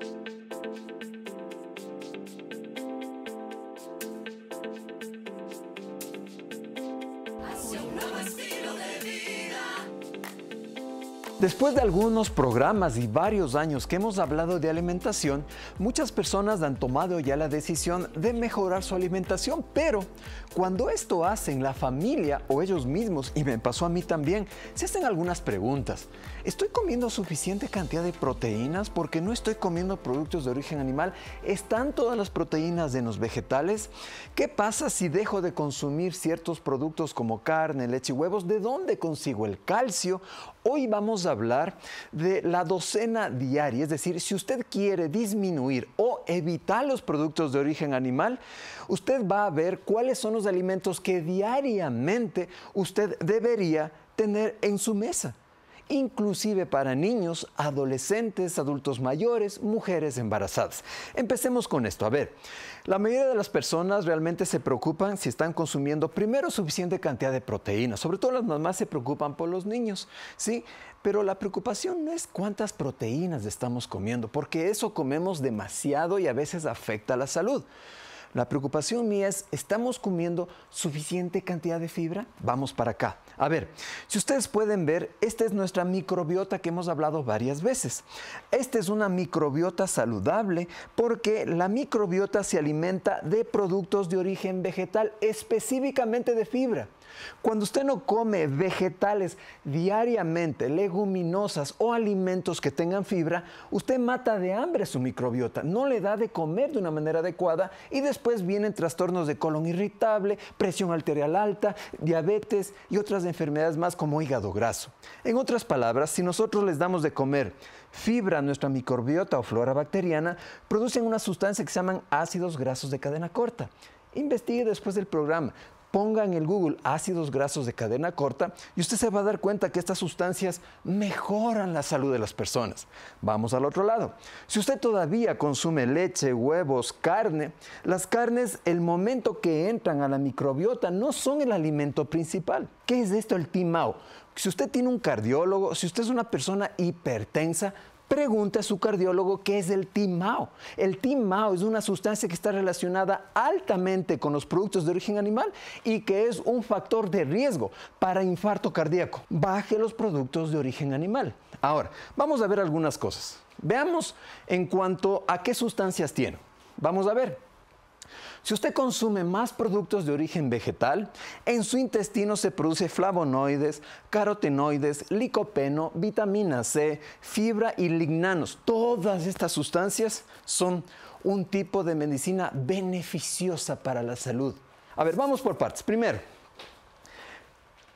you Después de algunos programas y varios años que hemos hablado de alimentación, muchas personas han tomado ya la decisión de mejorar su alimentación, pero cuando esto hacen la familia o ellos mismos, y me pasó a mí también, se hacen algunas preguntas. ¿Estoy comiendo suficiente cantidad de proteínas porque no estoy comiendo productos de origen animal? ¿Están todas las proteínas en los vegetales? ¿Qué pasa si dejo de consumir ciertos productos como carne, leche y huevos? ¿De dónde consigo el calcio? Hoy vamos a hablar de la docena diaria, es decir, si usted quiere disminuir o evitar los productos de origen animal, usted va a ver cuáles son los alimentos que diariamente usted debería tener en su mesa inclusive para niños, adolescentes, adultos mayores, mujeres embarazadas. Empecemos con esto. A ver, la mayoría de las personas realmente se preocupan si están consumiendo primero suficiente cantidad de proteínas. Sobre todo las mamás se preocupan por los niños, ¿sí? Pero la preocupación no es cuántas proteínas estamos comiendo, porque eso comemos demasiado y a veces afecta a la salud. La preocupación mía es, ¿estamos comiendo suficiente cantidad de fibra? Vamos para acá. A ver, si ustedes pueden ver, esta es nuestra microbiota que hemos hablado varias veces. Esta es una microbiota saludable porque la microbiota se alimenta de productos de origen vegetal, específicamente de fibra. Cuando usted no come vegetales diariamente, leguminosas o alimentos que tengan fibra, usted mata de hambre su microbiota, no le da de comer de una manera adecuada y después vienen trastornos de colon irritable, presión arterial alta, diabetes y otras enfermedades más como hígado graso. En otras palabras, si nosotros les damos de comer fibra a nuestra microbiota o flora bacteriana, producen una sustancia que se llaman ácidos grasos de cadena corta. Investigue después del programa ponga en el Google ácidos grasos de cadena corta y usted se va a dar cuenta que estas sustancias mejoran la salud de las personas. Vamos al otro lado. Si usted todavía consume leche, huevos, carne, las carnes el momento que entran a la microbiota no son el alimento principal. ¿Qué es esto el timao? Si usted tiene un cardiólogo, si usted es una persona hipertensa, Pregunta a su cardiólogo qué es el T-MAO. El T-MAO es una sustancia que está relacionada altamente con los productos de origen animal y que es un factor de riesgo para infarto cardíaco. Baje los productos de origen animal. Ahora, vamos a ver algunas cosas. Veamos en cuanto a qué sustancias tiene. Vamos a ver. Si usted consume más productos de origen vegetal, en su intestino se produce flavonoides, carotenoides, licopeno, vitamina C, fibra y lignanos. Todas estas sustancias son un tipo de medicina beneficiosa para la salud. A ver, vamos por partes. Primero,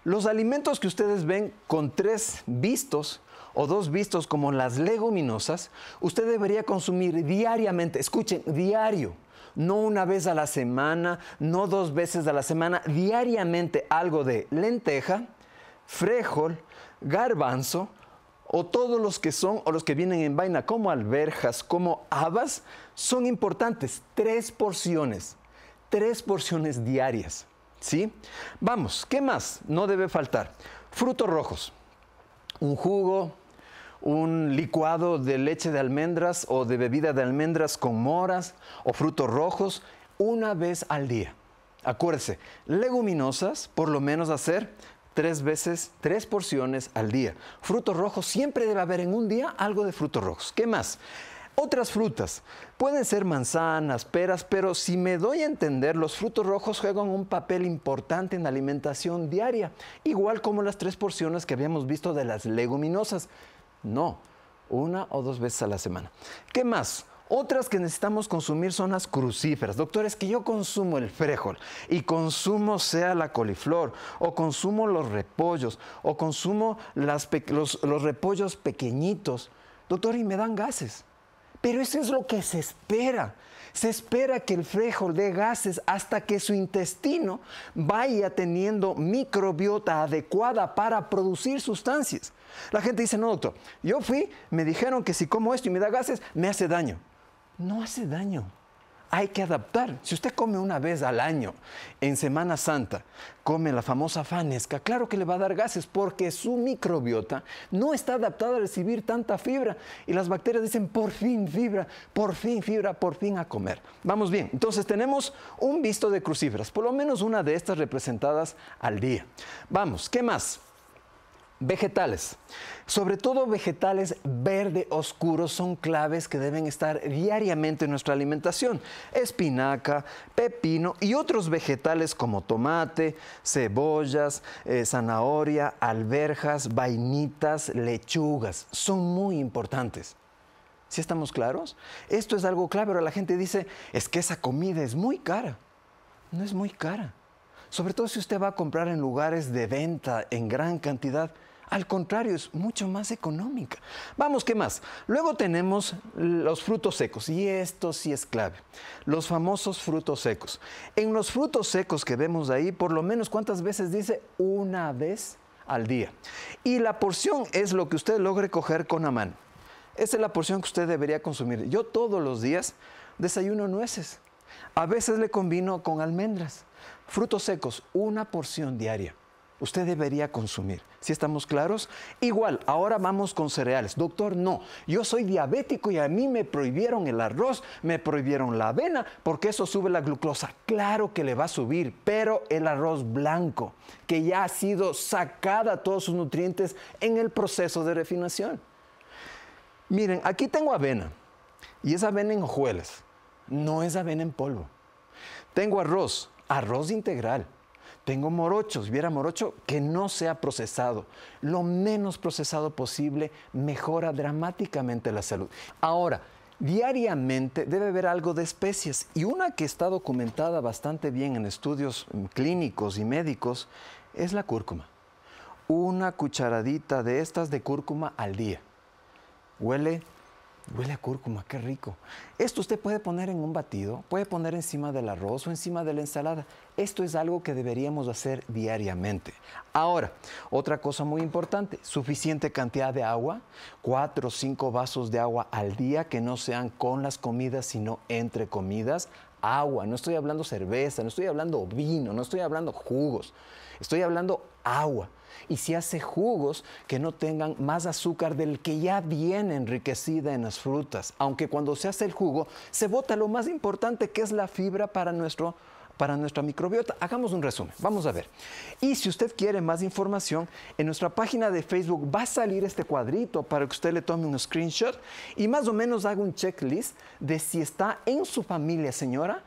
los alimentos que ustedes ven con tres vistos o dos vistos como las leguminosas, usted debería consumir diariamente, escuchen, diario, no una vez a la semana, no dos veces a la semana, diariamente algo de lenteja, frejol, garbanzo, o todos los que son o los que vienen en vaina, como alberjas, como habas, son importantes. Tres porciones, tres porciones diarias. ¿Sí? Vamos, ¿qué más? No debe faltar. Frutos rojos, un jugo, un licuado de leche de almendras o de bebida de almendras con moras o frutos rojos una vez al día. Acuérdese, leguminosas por lo menos hacer tres veces, tres porciones al día. Frutos rojos, siempre debe haber en un día algo de frutos rojos. ¿Qué más? Otras frutas. Pueden ser manzanas, peras, pero si me doy a entender, los frutos rojos juegan un papel importante en la alimentación diaria, igual como las tres porciones que habíamos visto de las leguminosas. No, una o dos veces a la semana. ¿Qué más? Otras que necesitamos consumir son las crucíferas. Doctores, que yo consumo el frijol y consumo sea la coliflor o consumo los repollos o consumo los, repollos pequeñitos. Doctor, y me dan gases. Pero eso es lo que se espera. Se espera que el frijol dé gases hasta que su intestino vaya teniendo microbiota adecuada para producir sustancias. La gente dice, no, doctor, yo fui, me dijeron que si como esto y me da gases, me hace daño. No hace daño. Hay que adaptar. Si usted come una vez al año, en Semana Santa, come la famosa fanesca, claro que le va a dar gases porque su microbiota no está adaptada a recibir tanta fibra. Y las bacterias dicen, por fin fibra, por fin fibra, por fin a comer. Vamos bien, entonces tenemos un visto de crucíferas, por lo menos una de estas representadas al día. Vamos, ¿qué más? Vegetales. Sobre todo vegetales verde oscuros son claves que deben estar diariamente en nuestra alimentación. Espinaca, pepino y otros vegetales como tomate, cebollas, eh, zanahoria, alberjas, vainitas, lechugas. Son muy importantes. ¿Sí estamos claros? Esto es algo clave, pero la gente dice, es que esa comida es muy cara. No es muy cara sobre todo si usted va a comprar en lugares de venta en gran cantidad. Al contrario, es mucho más económica. Vamos, ¿qué más? Luego tenemos los frutos secos, y esto sí es clave. Los famosos frutos secos. En los frutos secos que vemos ahí, por lo menos cuántas veces dice una vez al día. Y la porción es lo que usted logre coger con la mano. Esa es la porción que usted debería consumir. Yo todos los días desayuno nueces. A veces le combino con almendras. Frutos secos, una porción diaria. Usted debería consumir. ¿Sí estamos claros? Igual, ahora vamos con cereales. Doctor, no. Yo soy diabético y a mí me prohibieron el arroz, me prohibieron la avena, porque eso sube la glucosa. Claro que le va a subir, pero el arroz blanco, que ya ha sido sacada todos sus nutrientes en el proceso de refinación. Miren, aquí tengo avena. Y es avena en hojuelas. No es avena en polvo. Tengo arroz arroz integral. Tengo morochos, viera morocho que no sea procesado. Lo menos procesado posible mejora dramáticamente la salud. Ahora, diariamente debe haber algo de especies y una que está documentada bastante bien en estudios mm, clínicos y médicos es la cúrcuma. Una cucharadita de estas de cúrcuma al día. Huele Huele a cúrcuma, qué rico. Esto usted puede poner en un batido, puede poner encima del arroz o encima de la ensalada. Esto es algo que deberíamos hacer diariamente. Ahora, otra cosa muy importante, suficiente cantidad de agua, cuatro o cinco vasos de agua al día que no sean con las comidas, sino entre comidas, agua, no estoy hablando cerveza, no estoy hablando vino, no estoy hablando jugos, estoy hablando agua. Y si hace jugos que no tengan más azúcar del que ya viene enriquecida en las frutas, aunque cuando se hace el jugo se bota lo más importante que es la fibra para nuestro para nuestra microbiota. Hagamos un resumen, vamos a ver. Y si usted quiere más información, en nuestra página de Facebook va a salir este cuadrito para que usted le tome un screenshot y más o menos haga un checklist de si está en su familia, señora,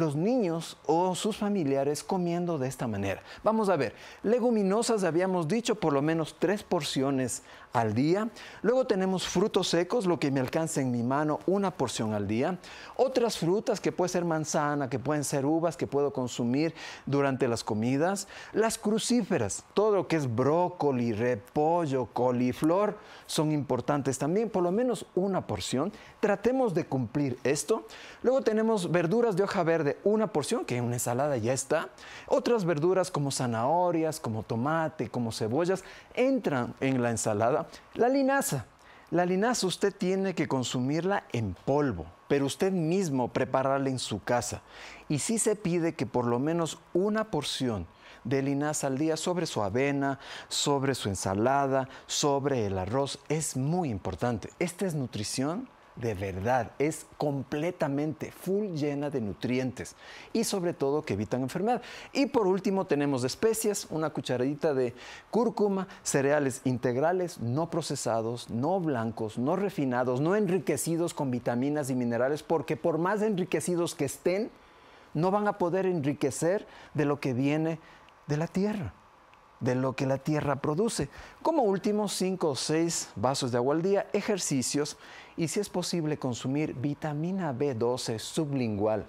los niños o sus familiares comiendo de esta manera. Vamos a ver, leguminosas habíamos dicho por lo menos tres porciones al día. Luego tenemos frutos secos, lo que me alcanza en mi mano, una porción al día. Otras frutas que puede ser manzana, que pueden ser uvas, que puedo consumir durante las comidas. Las crucíferas, todo lo que es brócoli, repollo, coliflor, son importantes también, por lo menos una porción. Tratemos de cumplir esto. Luego tenemos verduras de hoja verde de una porción, que en una ensalada ya está. Otras verduras como zanahorias, como tomate, como cebollas, entran en la ensalada. La linaza. La linaza usted tiene que consumirla en polvo, pero usted mismo prepararla en su casa. Y sí se pide que por lo menos una porción de linaza al día sobre su avena, sobre su ensalada, sobre el arroz. Es muy importante. Esta es nutrición de verdad, es completamente full llena de nutrientes y sobre todo que evitan enfermedad. Y por último tenemos especias, una cucharadita de cúrcuma, cereales integrales, no procesados, no blancos, no refinados, no enriquecidos con vitaminas y minerales, porque por más enriquecidos que estén, no van a poder enriquecer de lo que viene de la tierra de lo que la tierra produce. Como último, cinco o seis vasos de agua al día, ejercicios y si es posible consumir vitamina B12 sublingual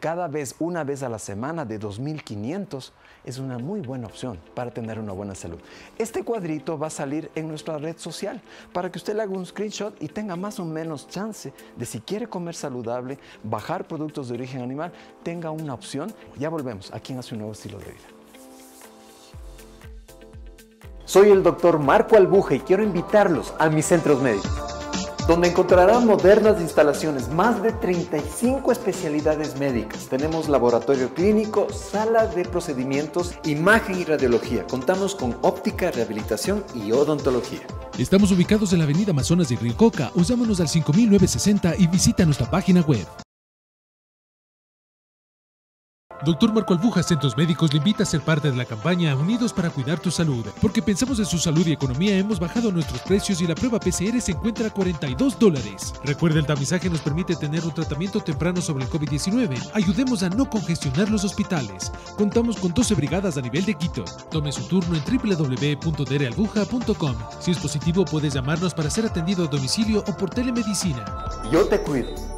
cada vez, una vez a la semana de 2.500 es una muy buena opción para tener una buena salud. Este cuadrito va a salir en nuestra red social para que usted le haga un screenshot y tenga más o menos chance de si quiere comer saludable, bajar productos de origen animal, tenga una opción. Ya volvemos aquí en Hace un Nuevo Estilo de Vida. Soy el doctor Marco Albuja y quiero invitarlos a mis centros médicos, donde encontrarán modernas instalaciones, más de 35 especialidades médicas. Tenemos laboratorio clínico, sala de procedimientos, imagen y radiología. Contamos con óptica, rehabilitación y odontología. Estamos ubicados en la avenida Amazonas de Río Usámonos al 5960 y visita nuestra página web. Doctor Marco Albuja, Centros Médicos, le invita a ser parte de la campaña Unidos para Cuidar tu Salud. Porque pensamos en su salud y economía, hemos bajado nuestros precios y la prueba PCR se encuentra a 42 dólares. Recuerda, el tamizaje nos permite tener un tratamiento temprano sobre el COVID-19. Ayudemos a no congestionar los hospitales. Contamos con 12 brigadas a nivel de Quito. Tome su turno en www.drealbuja.com. Si es positivo, puedes llamarnos para ser atendido a domicilio o por telemedicina. Yo te cuido.